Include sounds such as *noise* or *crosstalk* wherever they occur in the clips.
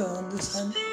done the time.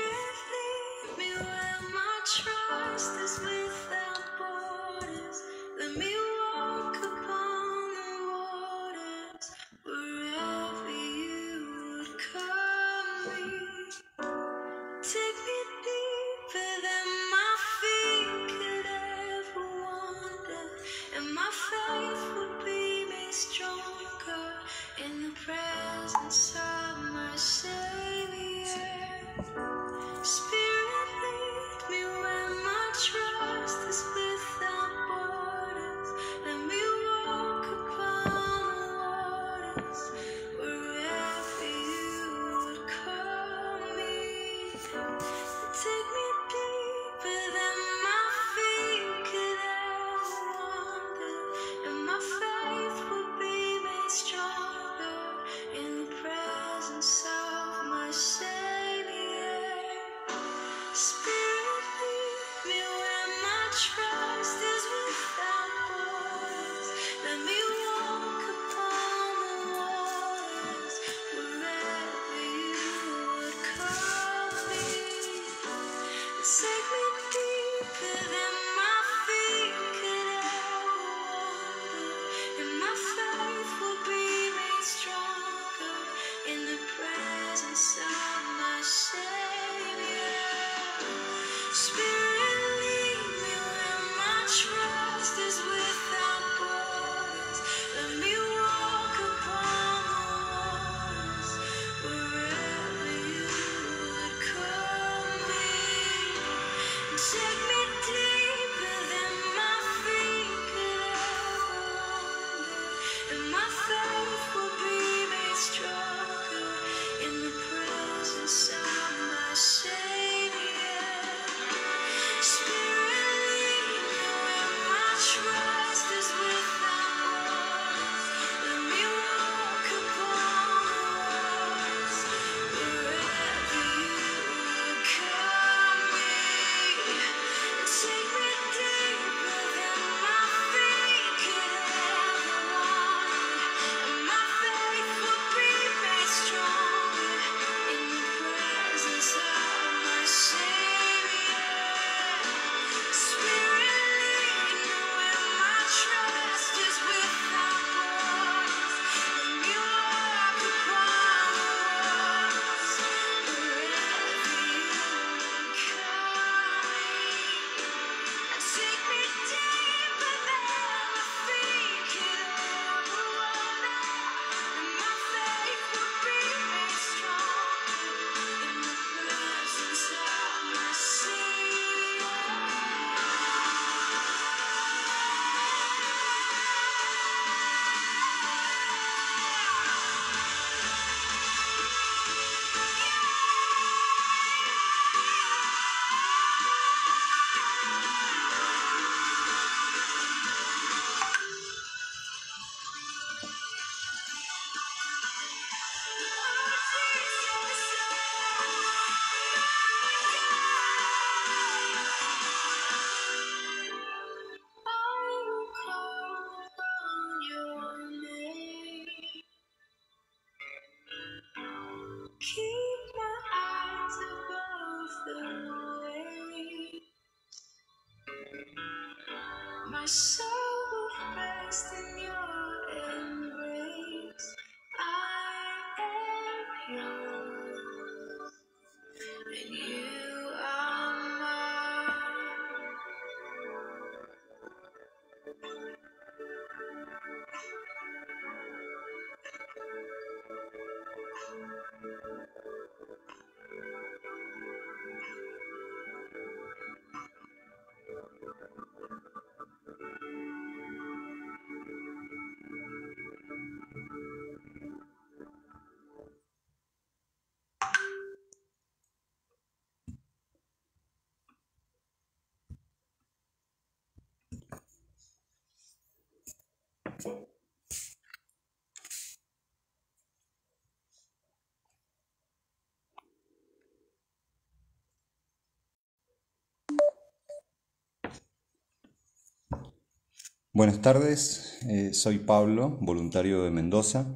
Buenas tardes, eh, soy Pablo, voluntario de Mendoza,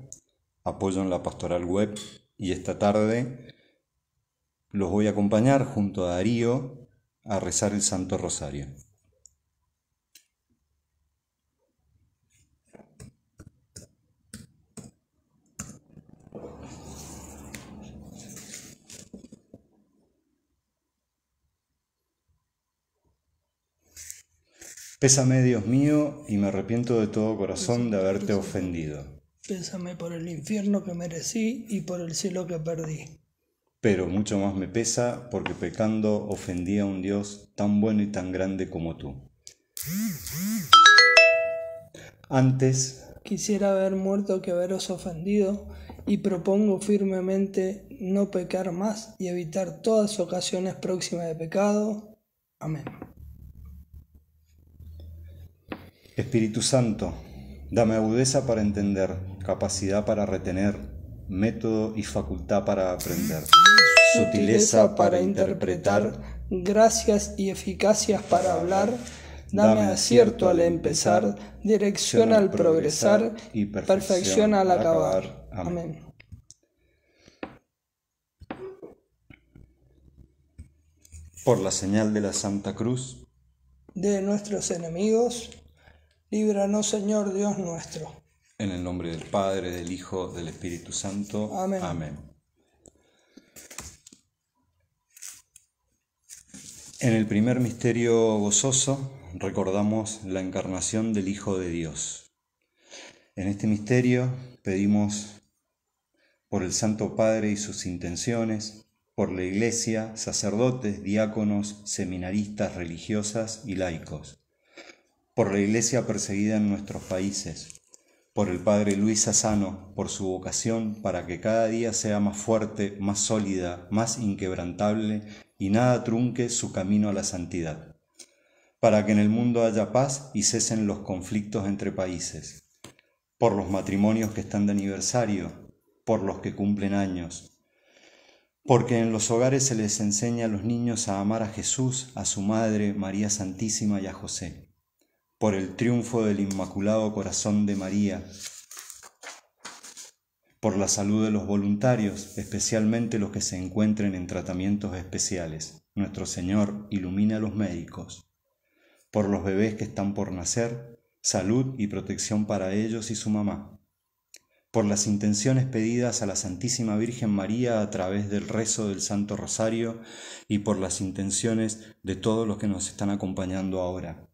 apoyo en la pastoral web y esta tarde los voy a acompañar junto a Darío a rezar el Santo Rosario. Pésame, Dios mío, y me arrepiento de todo corazón de haberte ofendido. Pésame por el infierno que merecí y por el cielo que perdí. Pero mucho más me pesa porque pecando ofendí a un Dios tan bueno y tan grande como tú. Antes... Quisiera haber muerto que haberos ofendido y propongo firmemente no pecar más y evitar todas ocasiones próximas de pecado. Amén. Espíritu Santo, dame agudeza para entender, capacidad para retener, método y facultad para aprender, sutileza para interpretar, gracias y eficacias para hablar, dame acierto al empezar, dirección al progresar y perfección al acabar. Amén. Por la señal de la Santa Cruz, de nuestros enemigos, Líbranos, Señor Dios nuestro. En el nombre del Padre, del Hijo, del Espíritu Santo. Amén. Amén. En el primer misterio gozoso recordamos la encarnación del Hijo de Dios. En este misterio pedimos por el Santo Padre y sus intenciones, por la Iglesia, sacerdotes, diáconos, seminaristas, religiosas y laicos por la iglesia perseguida en nuestros países, por el Padre Luis Sassano, por su vocación para que cada día sea más fuerte, más sólida, más inquebrantable y nada trunque su camino a la santidad, para que en el mundo haya paz y cesen los conflictos entre países, por los matrimonios que están de aniversario, por los que cumplen años, porque en los hogares se les enseña a los niños a amar a Jesús, a su Madre, María Santísima y a José por el triunfo del Inmaculado Corazón de María, por la salud de los voluntarios, especialmente los que se encuentren en tratamientos especiales. Nuestro Señor ilumina a los médicos, por los bebés que están por nacer, salud y protección para ellos y su mamá, por las intenciones pedidas a la Santísima Virgen María a través del rezo del Santo Rosario y por las intenciones de todos los que nos están acompañando ahora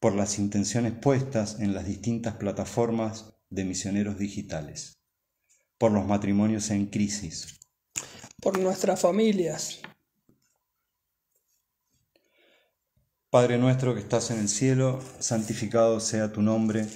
por las intenciones puestas en las distintas plataformas de misioneros digitales, por los matrimonios en crisis, por nuestras familias. Padre nuestro que estás en el cielo, santificado sea tu nombre,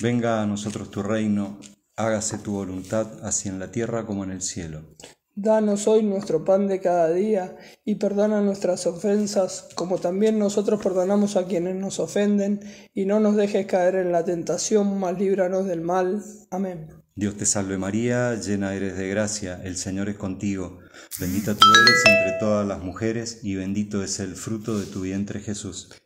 venga a nosotros tu reino, hágase tu voluntad, así en la tierra como en el cielo. Danos hoy nuestro pan de cada día y perdona nuestras ofensas, como también nosotros perdonamos a quienes nos ofenden, y no nos dejes caer en la tentación, mas líbranos del mal. Amén. Dios te salve María, llena eres de gracia, el Señor es contigo, bendita tú eres entre todas las mujeres, y bendito es el fruto de tu vientre Jesús.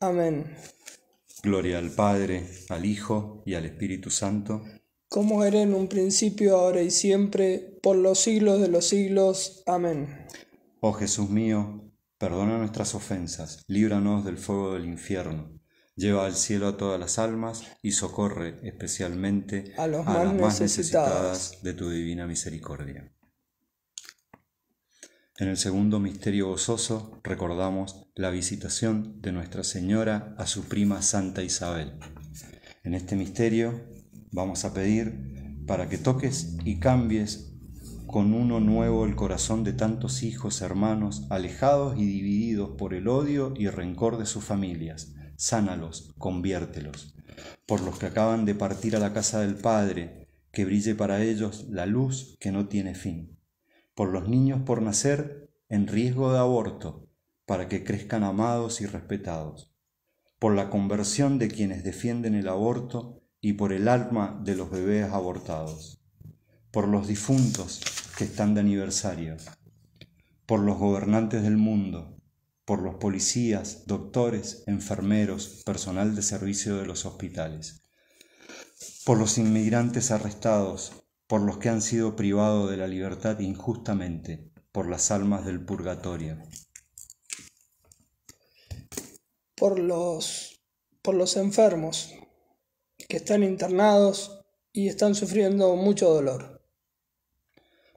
Amén. Gloria al Padre, al Hijo y al Espíritu Santo. Como era en un principio, ahora y siempre, por los siglos de los siglos. Amén. Oh Jesús mío, perdona nuestras ofensas, líbranos del fuego del infierno, lleva al cielo a todas las almas y socorre especialmente a, las más necesitadas de tu divina misericordia. En el segundo misterio gozoso recordamos la visitación de Nuestra Señora a su prima Santa Isabel. En este misterio vamos a pedir para que toques y cambies con uno nuevo el corazón de tantos hijos, hermanos, alejados y divididos por el odio y rencor de sus familias. Sánalos, conviértelos. Por los que acaban de partir a la casa del Padre, que brille para ellos la luz que no tiene fin por los niños por nacer en riesgo de aborto, para que crezcan amados y respetados, por la conversión de quienes defienden el aborto y por el alma de los bebés abortados, por los difuntos que están de aniversario, por los gobernantes del mundo, por los policías, doctores, enfermeros, personal de servicio de los hospitales, por los inmigrantes arrestados, por los que han sido privados de la libertad injustamente, por las almas del purgatorio. Por los, por los enfermos que están internados y están sufriendo mucho dolor.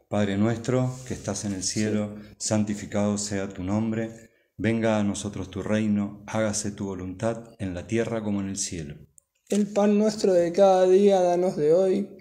Padre nuestro que estás en el cielo, santificado sea tu nombre, venga a nosotros tu reino, hágase tu voluntad en la tierra como en el cielo. El pan nuestro de cada día, danos de hoy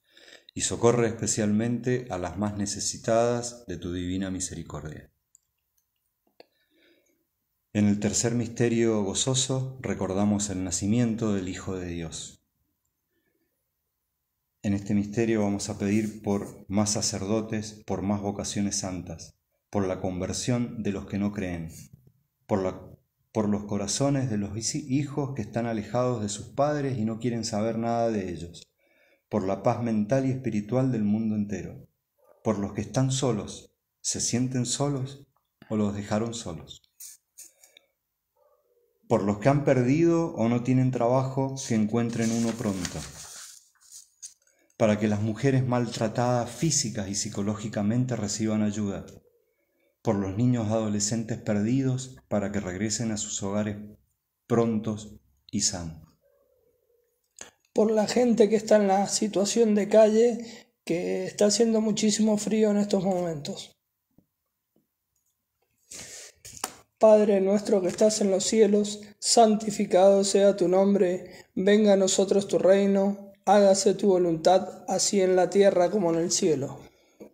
y socorre especialmente a las más necesitadas de tu divina misericordia. En el tercer misterio gozoso recordamos el nacimiento del Hijo de Dios. En este misterio vamos a pedir por más sacerdotes, por más vocaciones santas, por la conversión de los que no creen, por, los corazones de los hijos que están alejados de sus padres y no quieren saber nada de ellos por la paz mental y espiritual del mundo entero, por los que están solos, se sienten solos o los dejaron solos, por los que han perdido o no tienen trabajo, que encuentren uno pronto, para que las mujeres maltratadas físicas y psicológicamente reciban ayuda, por los niños adolescentes perdidos, para que regresen a sus hogares prontos y sanos por la gente que está en la situación de calle, que está haciendo muchísimo frío en estos momentos. Padre nuestro que estás en los cielos, santificado sea tu nombre, venga a nosotros tu reino, hágase tu voluntad, así en la tierra como en el cielo.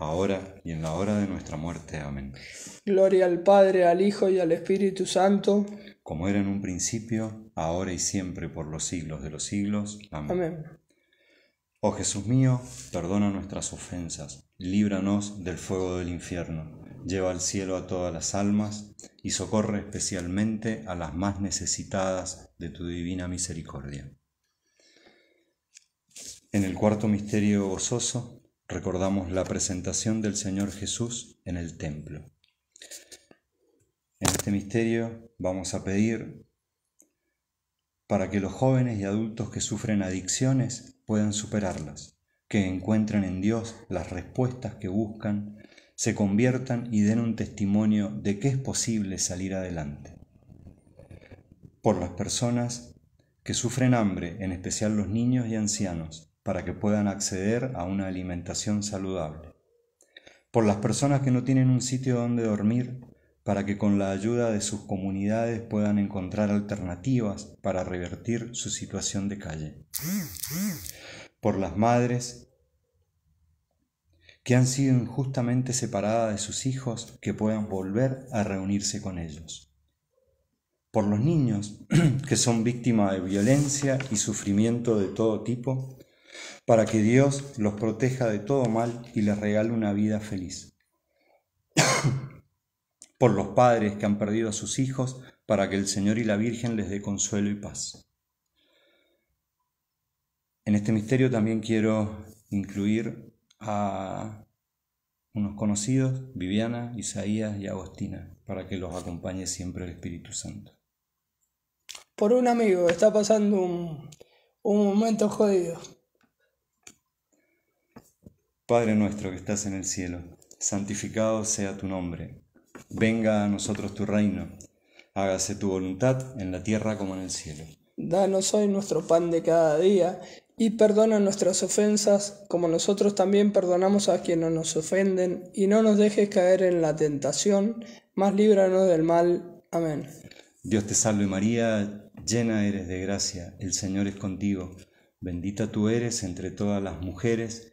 ahora y en la hora de nuestra muerte. Amén. Gloria al Padre, al Hijo y al Espíritu Santo, como era en un principio, ahora y siempre, por los siglos de los siglos. Amén. Oh Jesús mío, perdona nuestras ofensas, líbranos del fuego del infierno, lleva al cielo a todas las almas y socorre especialmente a las más necesitadas de tu divina misericordia. En el cuarto misterio gozoso recordamos la presentación del Señor Jesús en el templo. En este misterio vamos a pedir para que los jóvenes y adultos que sufren adicciones puedan superarlas, que encuentren en Dios las respuestas que buscan, se conviertan y den un testimonio de que es posible salir adelante. Por las personas que sufren hambre, en especial los niños y ancianos, para que puedan acceder a una alimentación saludable. Por las personas que no tienen un sitio donde dormir, para que con la ayuda de sus comunidades puedan encontrar alternativas para revertir su situación de calle. Por las madres que han sido injustamente separadas de sus hijos, que puedan volver a reunirse con ellos. Por los niños *clears throat* que son víctimas de violencia y sufrimiento de todo tipo, para que Dios los proteja de todo mal y les regale una vida feliz. *coughs* Por los padres que han perdido a sus hijos, para que el Señor y la Virgen les dé consuelo y paz. En este misterio también quiero incluir a unos conocidos, Viviana, Isaías y Agostina, para que los acompañe siempre el Espíritu Santo. Por un amigo, está pasando un, momento jodido. Padre nuestro que estás en el cielo, santificado sea tu nombre, venga a nosotros tu reino, hágase tu voluntad en la tierra como en el cielo. Danos hoy nuestro pan de cada día y perdona nuestras ofensas como nosotros también perdonamos a quienes nos ofenden y no nos dejes caer en la tentación, mas líbranos del mal. Amén. Dios te salve María, llena eres de gracia, el Señor es contigo, bendita tú eres entre todas las mujeres,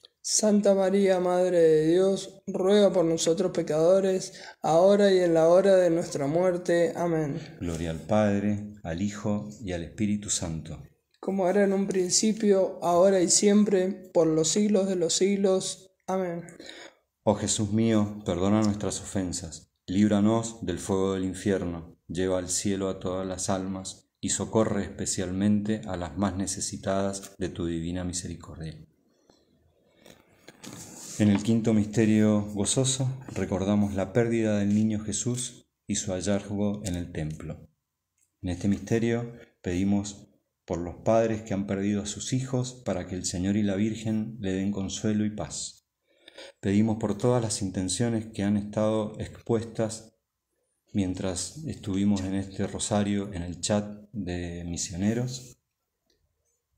Santa María, Madre de Dios, ruega por nosotros pecadores, ahora y en la hora de nuestra muerte. Amén. Gloria al Padre, al Hijo y al Espíritu Santo. Como era en un principio, ahora y siempre, por los siglos de los siglos. Amén. Oh Jesús mío, perdona nuestras ofensas, líbranos del fuego del infierno, lleva al cielo a todas las almas y socorre especialmente a las más necesitadas de tu divina misericordia. En el quinto misterio gozoso recordamos la pérdida del niño Jesús y su hallazgo en el templo. En este misterio pedimos por los padres que han perdido a sus hijos para que el Señor y la Virgen le den consuelo y paz. Pedimos por todas las intenciones que han estado expuestas mientras estuvimos en este rosario en el chat de misioneros.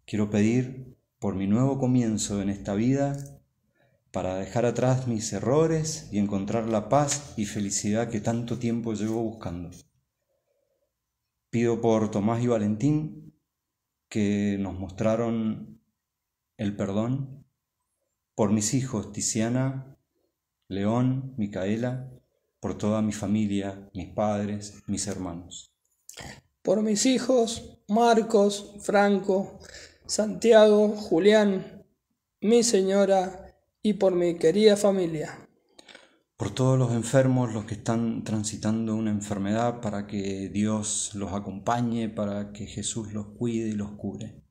Quiero pedir por mi nuevo comienzo en esta vida para dejar atrás mis errores y encontrar la paz y felicidad que tanto tiempo llevo buscando. Pido por Tomás y Valentín que nos mostraron el perdón, por mis hijos Tiziana, León, Micaela, por toda mi familia, mis padres, mis hermanos. Por mis hijos Marcos, Franco, Santiago, Julián, mi señora, y por mi querida familia. Por todos los enfermos, los que están transitando una enfermedad, para que Dios los acompañe, para que Jesús los cuide y los cure.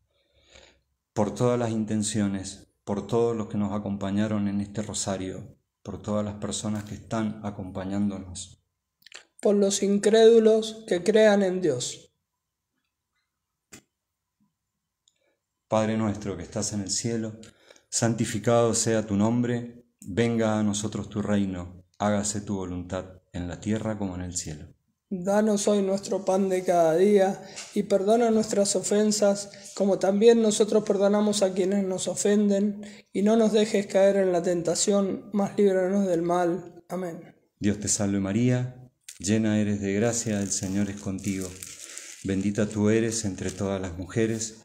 Por todas las intenciones, por todos los que nos acompañaron en este rosario, por todas las personas que están acompañándonos. Por los incrédulos que crean en Dios. Padre nuestro que estás en el cielo, Santificado sea tu nombre, venga a nosotros tu reino, hágase tu voluntad en la tierra como en el cielo. Danos hoy nuestro pan de cada día y perdona nuestras ofensas como también nosotros perdonamos a quienes nos ofenden y no nos dejes caer en la tentación, mas líbranos del mal. Amén. Dios te salve María, llena eres de gracia, el Señor es contigo. Bendita tú eres entre todas las mujeres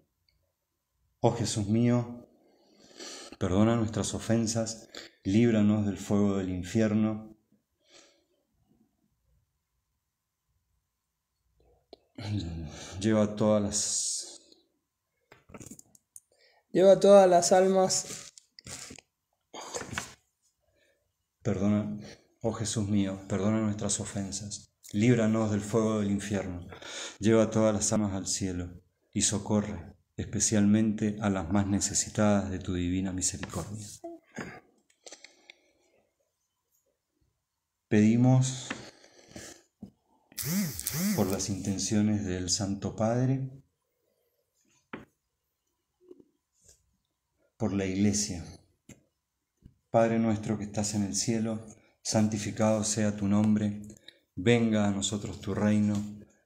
Oh Jesús mío, perdona nuestras ofensas, líbranos del fuego del infierno. Lleva todas las... Lleva todas las almas. Perdona, oh Jesús mío, perdona nuestras ofensas, líbranos del fuego del infierno, lleva todas las almas al cielo y socorre especialmente a las más necesitadas de tu divina misericordia. Pedimos por las intenciones del Santo Padre, por la Iglesia. Padre nuestro que estás en el cielo, santificado sea tu nombre, venga a nosotros tu reino,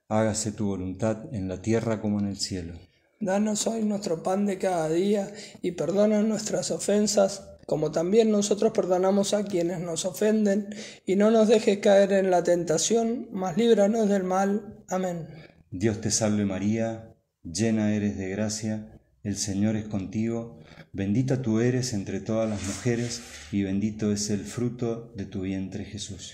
hágase tu voluntad en la tierra como en el cielo. Danos hoy nuestro pan de cada día y perdona nuestras ofensas, como también nosotros perdonamos a quienes nos ofenden, y no nos dejes caer en la tentación, mas líbranos del mal. Amén. Dios te salve María, llena eres de gracia, el Señor es contigo, bendita tú eres entre todas las mujeres, y bendito es el fruto de tu vientre Jesús.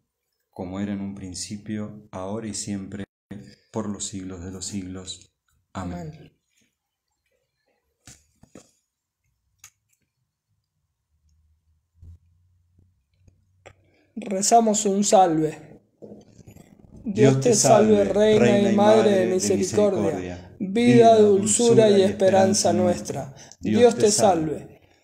como era en un principio, ahora y siempre, por los siglos de los siglos. Amén. Rezamos un salve. Dios te salve, Reina y Madre de misericordia, vida, dulzura y esperanza nuestra. Dios te salve.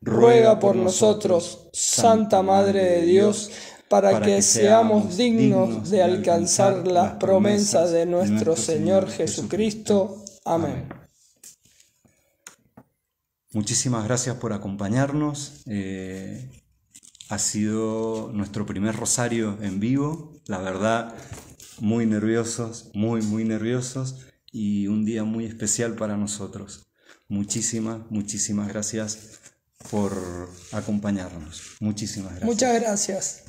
ruega por nosotros, Santa Madre de Dios, para, que, seamos dignos de alcanzar las promesas de nuestro Señor Jesucristo. Amén. Muchísimas gracias por acompañarnos. Eh, ha sido nuestro primer rosario en vivo. La verdad, muy nerviosos, muy, muy nerviosos y un día muy especial para nosotros. Muchísimas, muchísimas gracias por acompañarnos. Muchísimas gracias. Muchas gracias.